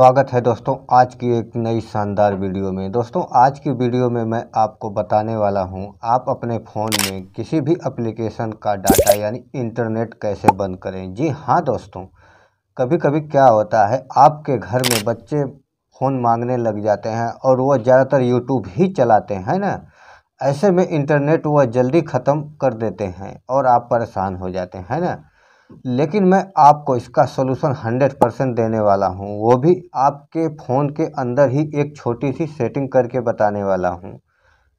स्वागत है दोस्तों आज की एक नई शानदार वीडियो में दोस्तों आज की वीडियो में मैं आपको बताने वाला हूं आप अपने फ़ोन में किसी भी एप्लीकेशन का डाटा यानी इंटरनेट कैसे बंद करें जी हाँ दोस्तों कभी कभी क्या होता है आपके घर में बच्चे फ़ोन मांगने लग जाते हैं और वह ज़्यादातर यूट्यूब ही चलाते हैं ना ऐसे में इंटरनेट वह जल्दी ख़त्म कर देते हैं और आप परेशान हो जाते हैं ना लेकिन मैं आपको इसका सोल्यूशन हंड्रेड परसेंट देने वाला हूँ वो भी आपके फ़ोन के अंदर ही एक छोटी सी सेटिंग करके बताने वाला हूँ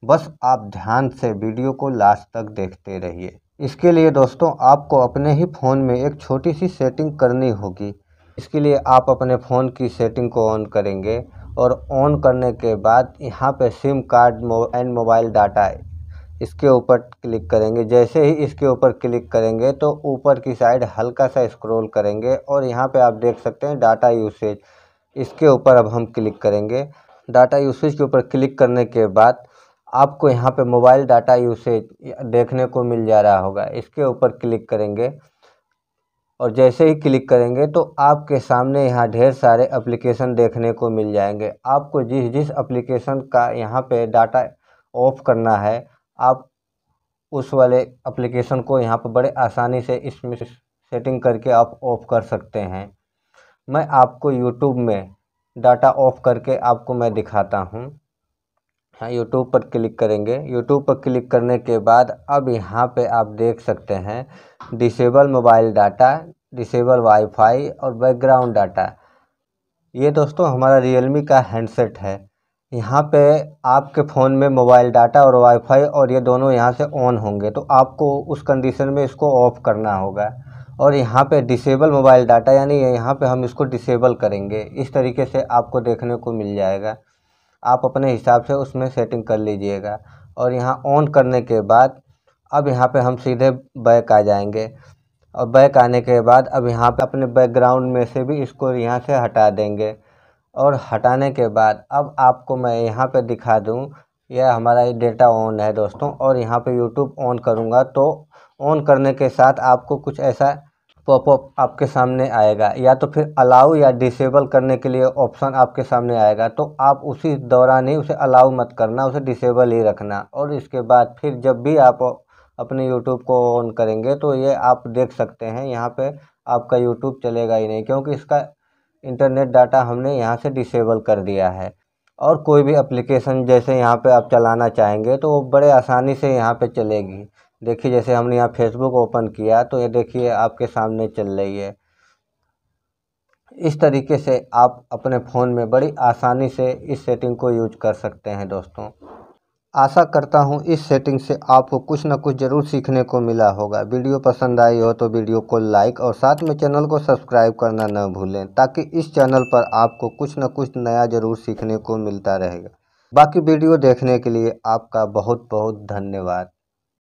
बस आप ध्यान से वीडियो को लास्ट तक देखते रहिए इसके लिए दोस्तों आपको अपने ही फ़ोन में एक छोटी सी सेटिंग करनी होगी इसके लिए आप अपने फ़ोन की सेटिंग को ऑन करेंगे और ऑन करने के बाद यहाँ पे SIM card and mobile data इसके ऊपर क्लिक करेंगे जैसे ही इसके ऊपर क्लिक करेंगे तो ऊपर की साइड हल्का सा स्क्रॉल करेंगे और यहाँ पे आप देख सकते हैं डाटा यूसेज इसके ऊपर अब हम क्लिक करेंगे डाटा यूसेज के ऊपर क्लिक करने के बाद आपको यहाँ पे मोबाइल डाटा यूसेज देखने को मिल जा रहा होगा इसके ऊपर क्लिक करेंगे और जैसे ही क्लिक करेंगे तो आपके सामने यहाँ ढेर सारे एप्लीकेशन देखने को मिल जाएंगे आपको जिस जिस एप्लीकेशन का यहाँ पे डाटा ऑफ करना है आप उस वाले एप्लीकेशन को यहाँ पर बड़े आसानी से इसमें सेटिंग करके आप ऑफ़ कर सकते हैं मैं आपको यूट्यूब में डाटा ऑफ़ करके आपको मैं दिखाता हूँ हाँ यूट्यूब पर क्लिक करेंगे यूट्यूब पर क्लिक करने के बाद अब यहाँ पे आप देख सकते हैं disable mobile data disable wifi और बैकग्राउंड डाटा ये दोस्तों हमारा रियलमी का हैंडसेट है यहाँ पे आपके फ़ोन में मोबाइल डाटा और वाईफाई और ये दोनों यहाँ से ऑन होंगे तो आपको उस कंडीशन में इसको ऑफ़ करना होगा और यहाँ पे डिसेबल मोबाइल डाटा यानी यहाँ पे हम इसको डिसेबल करेंगे इस तरीके से आपको देखने को मिल जाएगा आप अपने हिसाब से उसमें सेटिंग कर लीजिएगा और यहाँ ऑन करने के बाद अब यहाँ पर हम सीधे बैक आ जाएँगे और बैक आने के बाद अब यहाँ पर अपने बैकग्राउंड में से भी इसको यहाँ से हटा देंगे और हटाने के बाद अब आपको मैं यहाँ पे दिखा दूँ यह हमारा ये डेटा ऑन है दोस्तों और यहाँ पे यूट्यूब ऑन करूँगा तो ऑन करने के साथ आपको कुछ ऐसा पॉपअप आपके सामने आएगा या तो फिर अलाउ या डिसेबल करने के लिए ऑप्शन आपके सामने आएगा तो आप उसी दौरान ही उसे अलाउ मत करना उसे डिसेबल ही रखना और इसके बाद फिर जब भी आप अपने यूट्यूब को ऑन करेंगे तो ये आप देख सकते हैं यहाँ पे आपका यूट्यूब चलेगा ही नहीं क्योंकि इसका इंटरनेट डाटा हमने यहाँ से डिसेबल कर दिया है और कोई भी एप्लीकेशन जैसे यहाँ पे आप चलाना चाहेंगे तो वो बड़े आसानी से यहाँ पे चलेगी देखिए जैसे हमने यहाँ फेसबुक ओपन किया तो ये देखिए आपके सामने चल रही है इस तरीके से आप अपने फ़ोन में बड़ी आसानी से इस सेटिंग को यूज कर सकते हैं दोस्तों आशा करता हूँ इस सेटिंग से आपको कुछ ना कुछ ज़रूर सीखने को मिला होगा वीडियो पसंद आई हो तो वीडियो को लाइक और साथ में चैनल को सब्सक्राइब करना न भूलें ताकि इस चैनल पर आपको कुछ ना कुछ नया ज़रूर सीखने को मिलता रहेगा बाकी वीडियो देखने के लिए आपका बहुत बहुत धन्यवाद